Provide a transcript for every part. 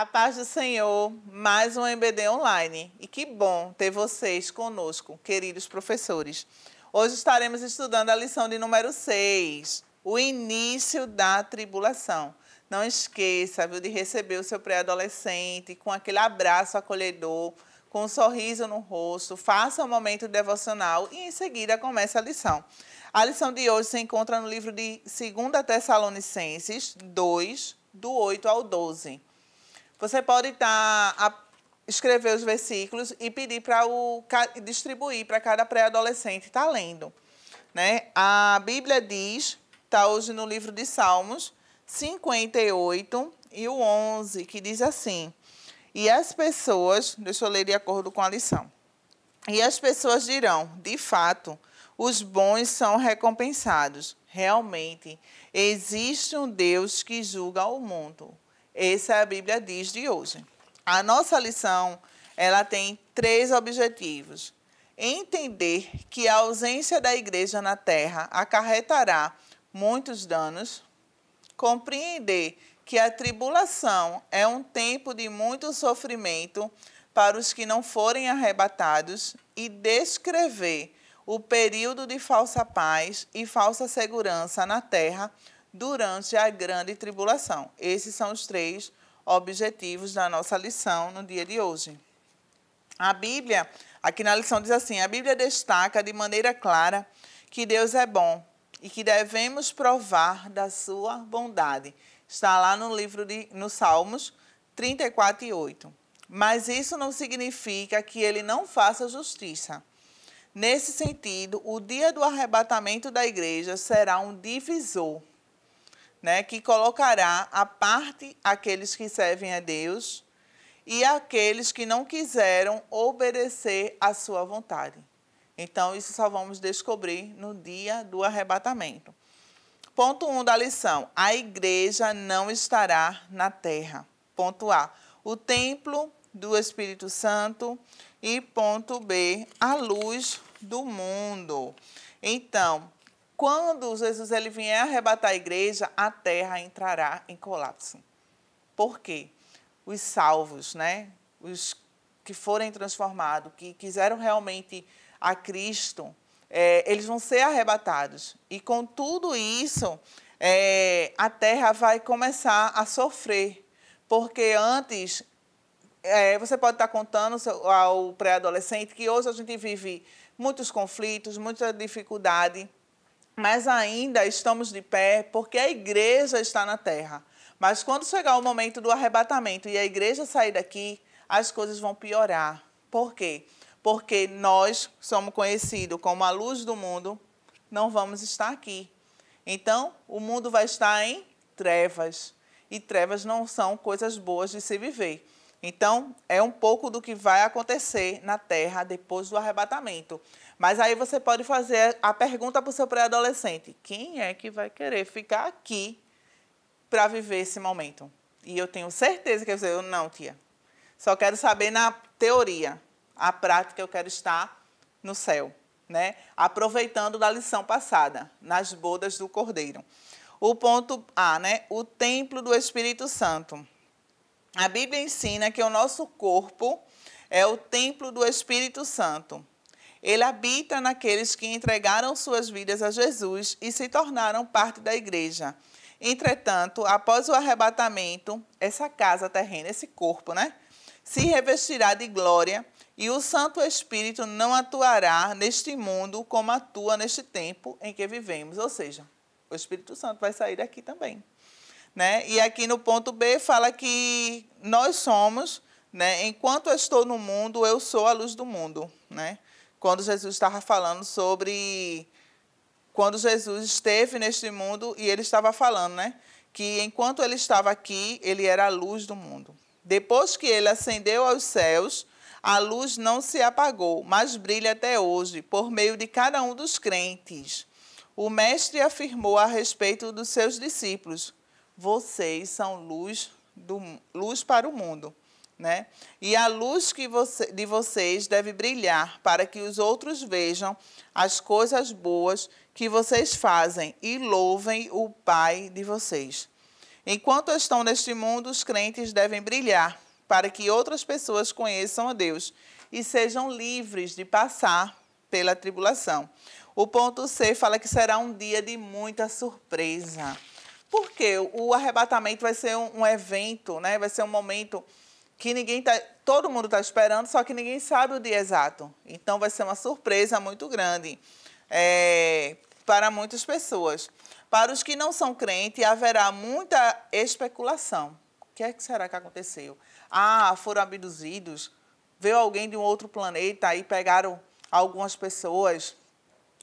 A paz do Senhor, mais um MBD online. E que bom ter vocês conosco, queridos professores. Hoje estaremos estudando a lição de número 6, o início da tribulação. Não esqueça, viu, de receber o seu pré-adolescente com aquele abraço acolhedor, com um sorriso no rosto, faça um momento devocional e em seguida comece a lição. A lição de hoje se encontra no livro de 2 Tessalonicenses 2, do 8 ao 12. Você pode estar tá a escrever os versículos e pedir para o distribuir para cada pré-adolescente estar tá lendo, né? A Bíblia diz, está hoje no livro de Salmos 58 e o 11, que diz assim: E as pessoas, deixa eu ler de acordo com a lição. E as pessoas dirão: De fato, os bons são recompensados. Realmente, existe um Deus que julga o mundo. Essa é a Bíblia diz de hoje. A nossa lição, ela tem três objetivos. Entender que a ausência da igreja na terra acarretará muitos danos, compreender que a tribulação é um tempo de muito sofrimento para os que não forem arrebatados e descrever o período de falsa paz e falsa segurança na terra durante a grande tribulação. Esses são os três objetivos da nossa lição no dia de hoje. A Bíblia, aqui na lição diz assim: a Bíblia destaca de maneira clara que Deus é bom e que devemos provar da sua bondade. Está lá no livro de no Salmos 34 e 8. Mas isso não significa que ele não faça justiça. Nesse sentido, o dia do arrebatamento da igreja será um divisor né, que colocará à parte aqueles que servem a Deus e aqueles que não quiseram obedecer à sua vontade. Então, isso só vamos descobrir no dia do arrebatamento. Ponto 1 um da lição: a igreja não estará na terra. Ponto A: o templo do Espírito Santo. E ponto B: a luz do mundo. Então, quando Jesus ele vier arrebatar a igreja, a terra entrará em colapso. Por quê? Os salvos, né? Os que forem transformados, que quiseram realmente a Cristo, é, eles vão ser arrebatados. E com tudo isso, é, a terra vai começar a sofrer. Porque antes, é, você pode estar contando ao pré-adolescente que hoje a gente vive muitos conflitos, muita dificuldade mas ainda estamos de pé porque a igreja está na terra. Mas quando chegar o momento do arrebatamento e a igreja sair daqui, as coisas vão piorar. Por quê? Porque nós somos conhecidos como a luz do mundo, não vamos estar aqui. Então, o mundo vai estar em trevas. E trevas não são coisas boas de se viver. Então, é um pouco do que vai acontecer na Terra depois do arrebatamento. Mas aí você pode fazer a pergunta para o seu pré-adolescente: quem é que vai querer ficar aqui para viver esse momento? E eu tenho certeza que ele vai dizer: não, tia. Só quero saber na teoria. A prática, eu quero estar no céu, né? aproveitando da lição passada, nas bodas do Cordeiro. O ponto A, né? o templo do Espírito Santo. A Bíblia ensina que o nosso corpo é o templo do Espírito Santo. Ele habita naqueles que entregaram suas vidas a Jesus e se tornaram parte da igreja. Entretanto, após o arrebatamento, essa casa terrena, esse corpo, né? Se revestirá de glória e o Santo Espírito não atuará neste mundo como atua neste tempo em que vivemos. Ou seja, o Espírito Santo vai sair daqui também. Né? E aqui no ponto B fala que nós somos, né? enquanto eu estou no mundo, eu sou a luz do mundo. Né? Quando Jesus estava falando sobre. Quando Jesus esteve neste mundo e ele estava falando, né? Que enquanto ele estava aqui, ele era a luz do mundo. Depois que ele ascendeu aos céus, a luz não se apagou, mas brilha até hoje, por meio de cada um dos crentes. O Mestre afirmou a respeito dos seus discípulos: vocês são luz, do, luz para o mundo. Né? E a luz que você, de vocês deve brilhar para que os outros vejam as coisas boas que vocês fazem e louvem o Pai de vocês. Enquanto estão neste mundo, os crentes devem brilhar para que outras pessoas conheçam a Deus e sejam livres de passar pela tribulação. O ponto C fala que será um dia de muita surpresa. Porque o arrebatamento vai ser um, um evento, né? vai ser um momento que ninguém tá, todo mundo está esperando, só que ninguém sabe o dia exato. Então vai ser uma surpresa muito grande é, para muitas pessoas. Para os que não são crentes, haverá muita especulação. O que é que será que aconteceu? Ah, foram abduzidos, veio alguém de um outro planeta e pegaram algumas pessoas,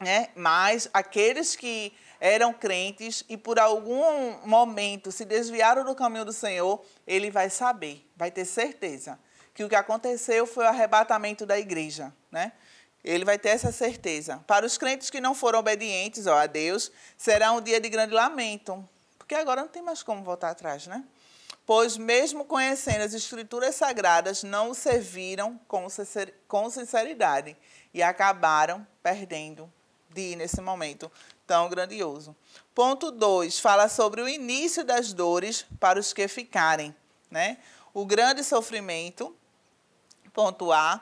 né? Mas aqueles que eram crentes e por algum momento se desviaram do caminho do Senhor, ele vai saber, vai ter certeza que o que aconteceu foi o arrebatamento da igreja, né? Ele vai ter essa certeza. Para os crentes que não foram obedientes ó, a Deus, será um dia de grande lamento, porque agora não tem mais como voltar atrás, né? Pois, mesmo conhecendo as escrituras sagradas, não o serviram com sinceridade e acabaram perdendo de, nesse momento, tão grandioso. Ponto 2 fala sobre o início das dores para os que ficarem, né? O grande sofrimento, ponto A,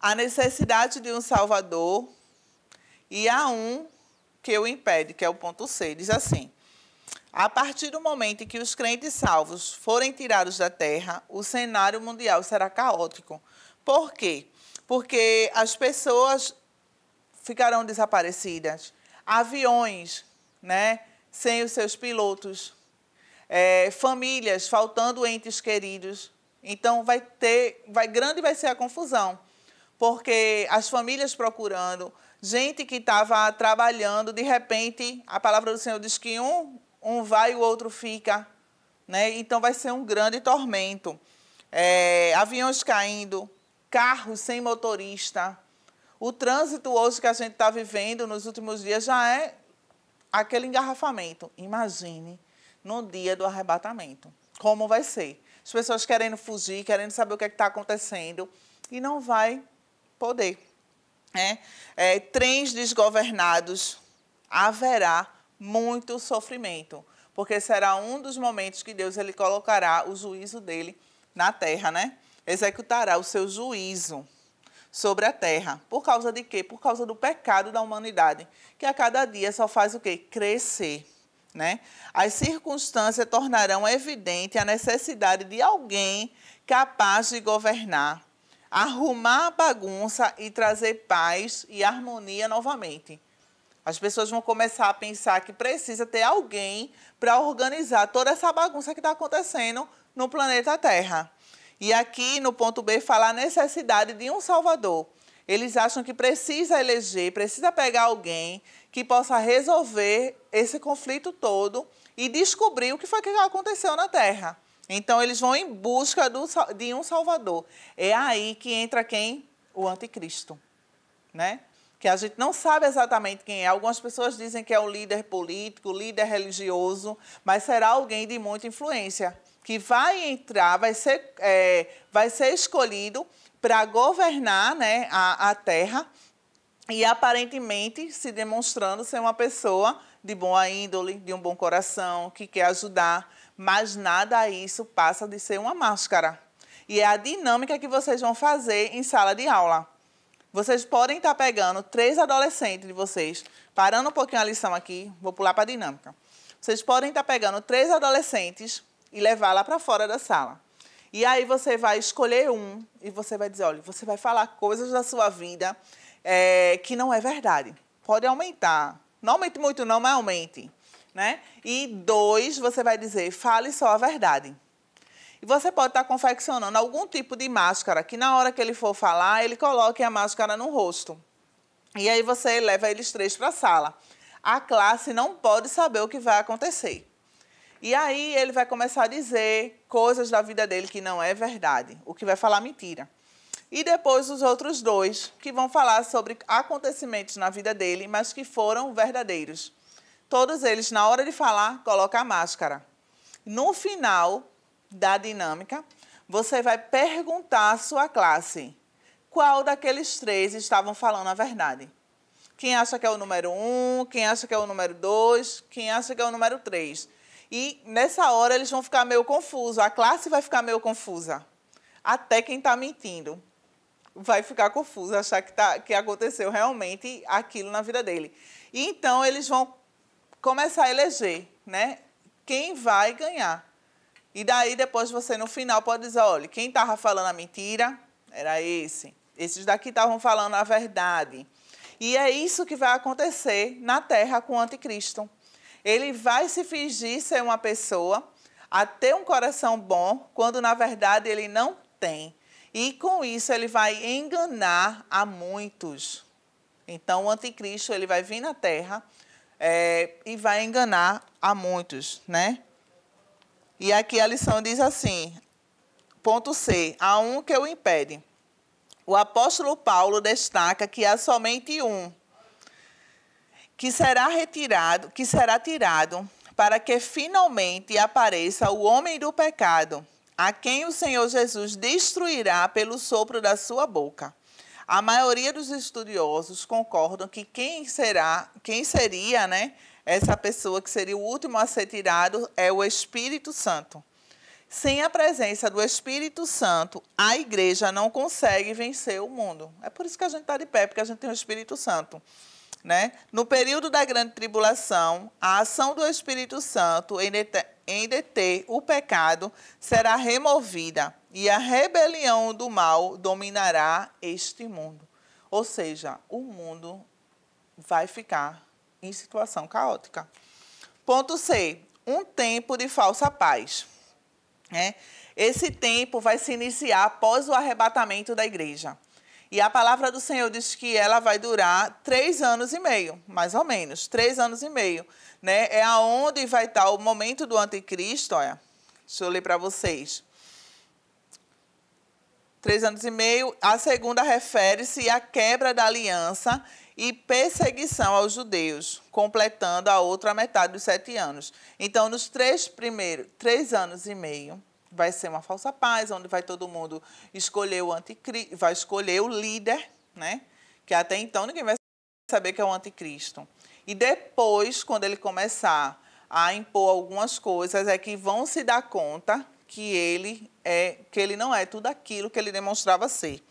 a necessidade de um salvador e há um que o impede, que é o ponto C. Diz assim: a partir do momento em que os crentes salvos forem tirados da terra, o cenário mundial será caótico. Por quê? Porque as pessoas ficarão desaparecidas, aviões né, sem os seus pilotos, é, famílias faltando entes queridos. Então, vai ter, vai, grande vai ser a confusão, porque as famílias procurando, gente que estava trabalhando, de repente, a palavra do Senhor diz que um, um vai e o outro fica. Né? Então, vai ser um grande tormento. É, aviões caindo, carros sem motorista, o trânsito hoje que a gente está vivendo nos últimos dias já é aquele engarrafamento. Imagine no dia do arrebatamento. Como vai ser? As pessoas querendo fugir, querendo saber o que é está acontecendo e não vai poder. Né? É, trens desgovernados haverá muito sofrimento, porque será um dos momentos que Deus ele colocará o juízo dele na terra, né? Executará o seu juízo sobre a terra. Por causa de quê? Por causa do pecado da humanidade, que a cada dia só faz o quê? Crescer. Né? As circunstâncias tornarão evidente a necessidade de alguém capaz de governar, arrumar a bagunça e trazer paz e harmonia novamente. As pessoas vão começar a pensar que precisa ter alguém para organizar toda essa bagunça que está acontecendo no planeta Terra. E aqui no ponto B fala a necessidade de um salvador. Eles acham que precisa eleger, precisa pegar alguém que possa resolver esse conflito todo e descobrir o que foi que aconteceu na Terra. Então, eles vão em busca do, de um salvador. É aí que entra quem? O anticristo, né? Que a gente não sabe exatamente quem é. Algumas pessoas dizem que é um líder político, líder religioso, mas será alguém de muita influência que vai entrar, vai ser, é, vai ser escolhido para governar né, a, a terra e aparentemente se demonstrando ser uma pessoa de boa índole, de um bom coração, que quer ajudar, mas nada isso passa de ser uma máscara. E é a dinâmica que vocês vão fazer em sala de aula. Vocês podem estar tá pegando três adolescentes de vocês, parando um pouquinho a lição aqui, vou pular para a dinâmica. Vocês podem estar tá pegando três adolescentes e levar lá para fora da sala. E aí você vai escolher um e você vai dizer, olha, você vai falar coisas da sua vida é, que não é verdade. Pode aumentar. Não aumente muito, não, mas aumente. Né? E dois, você vai dizer, fale só a verdade. E você pode estar tá confeccionando algum tipo de máscara que na hora que ele for falar, ele coloque a máscara no rosto. E aí você leva eles três para a sala. A classe não pode saber o que vai acontecer. E aí ele vai começar a dizer coisas da vida dele que não é verdade, o que vai falar mentira. E depois os outros dois, que vão falar sobre acontecimentos na vida dele, mas que foram verdadeiros. Todos eles, na hora de falar, colocam a máscara. No final da dinâmica, você vai perguntar à sua classe qual daqueles três estavam falando a verdade. Quem acha que é o número um, quem acha que é o número dois, quem acha que é o número três. E nessa hora eles vão ficar meio confusos, a classe vai ficar meio confusa. Até quem está mentindo vai ficar confuso, achar que, tá, que aconteceu realmente aquilo na vida dele. E então eles vão começar a eleger, né? Quem vai ganhar. E daí depois você no final pode dizer, olha, quem estava falando a mentira era esse. Esses daqui estavam falando a verdade. E é isso que vai acontecer na Terra com o anticristo. Ele vai se fingir ser uma pessoa, a ter um coração bom, quando na verdade ele não tem. E com isso ele vai enganar a muitos. Então o anticristo ele vai vir na terra é, e vai enganar a muitos, né? E aqui a lição diz assim, ponto C, há um que o impede. O apóstolo Paulo destaca que há somente um que será retirado, que será tirado, para que finalmente apareça o homem do pecado, a quem o Senhor Jesus destruirá pelo sopro da sua boca. A maioria dos estudiosos concordam que quem será, quem seria, né, essa pessoa que seria o último a ser tirado é o Espírito Santo. Sem a presença do Espírito Santo, a igreja não consegue vencer o mundo. É por isso que a gente está de pé, porque a gente tem o Espírito Santo. Né? No período da grande tribulação, a ação do Espírito Santo em deter, em deter o pecado será removida e a rebelião do mal dominará este mundo. Ou seja, o mundo vai ficar em situação caótica. Ponto C. Um tempo de falsa paz. Né? Esse tempo vai se iniciar após o arrebatamento da igreja. E a palavra do Senhor diz que ela vai durar três anos e meio, mais ou menos, três anos e meio. Né? É aonde vai estar o momento do anticristo, olha, deixa eu ler para vocês. Três anos e meio, a segunda refere-se à quebra da aliança e perseguição aos judeus, completando a outra metade dos sete anos. Então, nos três primeiros, três anos e meio, vai ser uma falsa paz, onde vai todo mundo escolher o anticristo, vai escolher o líder, né? Que até então ninguém vai saber que é o anticristo. E depois, quando ele começar a impor algumas coisas, é que vão se dar conta que ele é que ele não é tudo aquilo que ele demonstrava ser.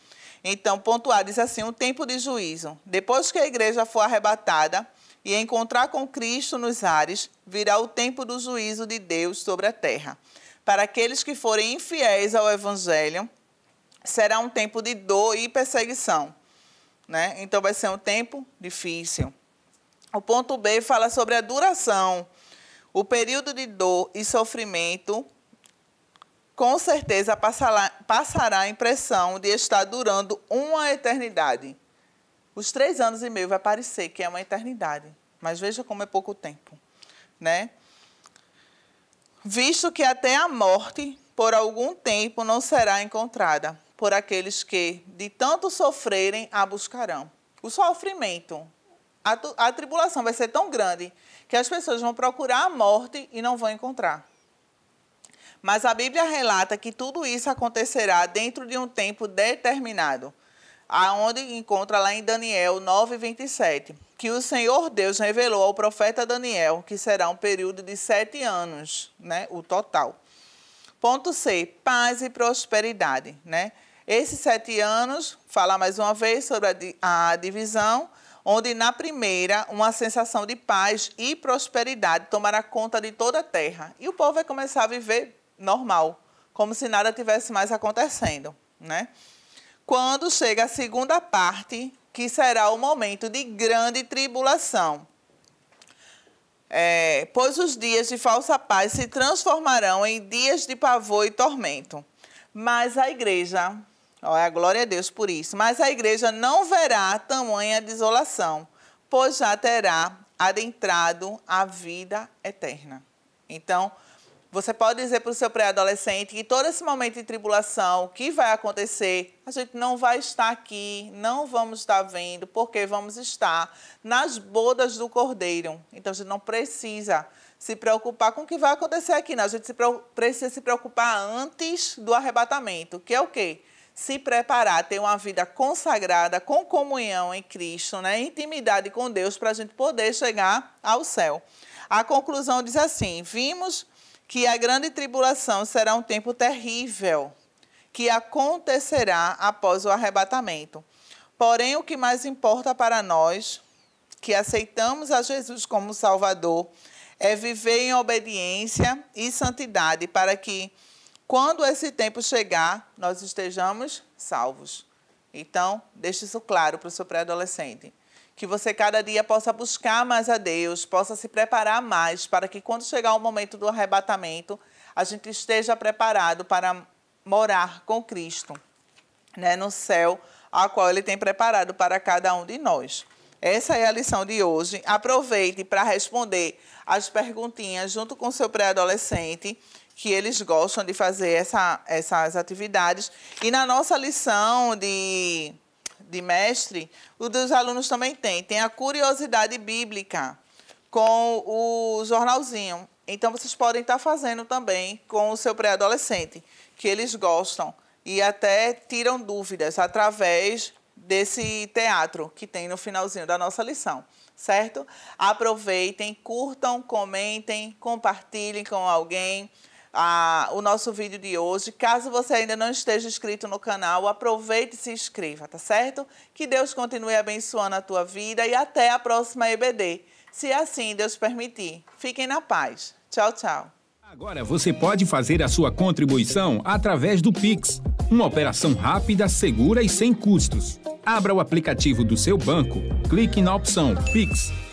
Então, pontuar diz assim: o tempo de juízo. Depois que a igreja for arrebatada e encontrar com Cristo nos ares, virá o tempo do juízo de Deus sobre a terra para aqueles que forem infiéis ao Evangelho, será um tempo de dor e perseguição. Né? Então, vai ser um tempo difícil. O ponto B fala sobre a duração. O período de dor e sofrimento, com certeza, passará, a impressão de estar durando uma eternidade. Os três anos e meio vai parecer que é uma eternidade, mas veja como é pouco tempo. Né? visto que até a morte, por algum tempo, não será encontrada por aqueles que, de tanto sofrerem, a buscarão. O sofrimento, a, a tribulação vai ser tão grande que as pessoas vão procurar a morte e não vão encontrar. Mas a Bíblia relata que tudo isso acontecerá dentro de um tempo determinado, aonde encontra lá em Daniel 9, 27 que o Senhor Deus revelou ao profeta Daniel, que será um período de sete anos, né? O total. Ponto C, paz e prosperidade, né? Esses sete anos, falar mais uma vez sobre a, a divisão, onde na primeira uma sensação de paz e prosperidade tomará conta de toda a terra e o povo vai começar a viver normal, como se nada tivesse mais acontecendo, né? Quando chega a segunda parte, que será o momento de grande tribulação. É, pois os dias de falsa paz se transformarão em dias de pavor e tormento. Mas a igreja, olha, a glória a Deus por isso, mas a igreja não verá tamanha desolação, pois já terá adentrado a vida eterna. Então, você pode dizer para o seu pré-adolescente que todo esse momento de tribulação o que vai acontecer, a gente não vai estar aqui, não vamos estar vendo, porque vamos estar nas bodas do Cordeiro. Então a gente não precisa se preocupar com o que vai acontecer aqui, não. A gente se precisa se preocupar antes do arrebatamento, que é o quê? Se preparar, ter uma vida consagrada, com comunhão em Cristo, né? intimidade com Deus, para a gente poder chegar ao céu. A conclusão diz assim: vimos que a grande tribulação será um tempo terrível, que acontecerá após o arrebatamento. Porém, o que mais importa para nós, que aceitamos a Jesus como Salvador, é viver em obediência e santidade, para que, quando esse tempo chegar, nós estejamos salvos. Então, deixe isso claro para o seu pré-adolescente que você cada dia possa buscar mais a Deus, possa se preparar mais, para que quando chegar o momento do arrebatamento, a gente esteja preparado para morar com Cristo, né, no céu, a qual Ele tem preparado para cada um de nós. Essa é a lição de hoje. Aproveite para responder as perguntinhas junto com seu pré-adolescente, que eles gostam de fazer essa, essas atividades. E na nossa lição de de mestre, o dos alunos também tem. Tem a curiosidade bíblica com o jornalzinho. Então, vocês podem estar fazendo também com o seu pré-adolescente, que eles gostam e até tiram dúvidas através desse teatro que tem no finalzinho da nossa lição, certo? Aproveitem, curtam, comentem, compartilhem com alguém a, o nosso vídeo de hoje. Caso você ainda não esteja inscrito no canal, aproveite e se inscreva, tá certo? Que Deus continue abençoando a tua vida e até a próxima EBD. Se assim Deus permitir. Fiquem na paz. Tchau, tchau. Agora você pode fazer a sua contribuição através do Pix, uma operação rápida, segura e sem custos. Abra o aplicativo do seu banco, clique na opção Pix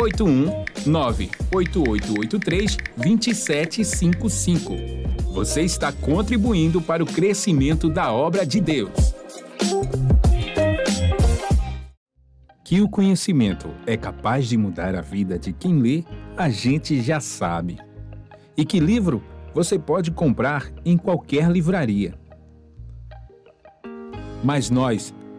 819-8883-2755. Você está contribuindo para o crescimento da obra de Deus. Que o conhecimento é capaz de mudar a vida de quem lê, a gente já sabe. E que livro você pode comprar em qualquer livraria. Mas nós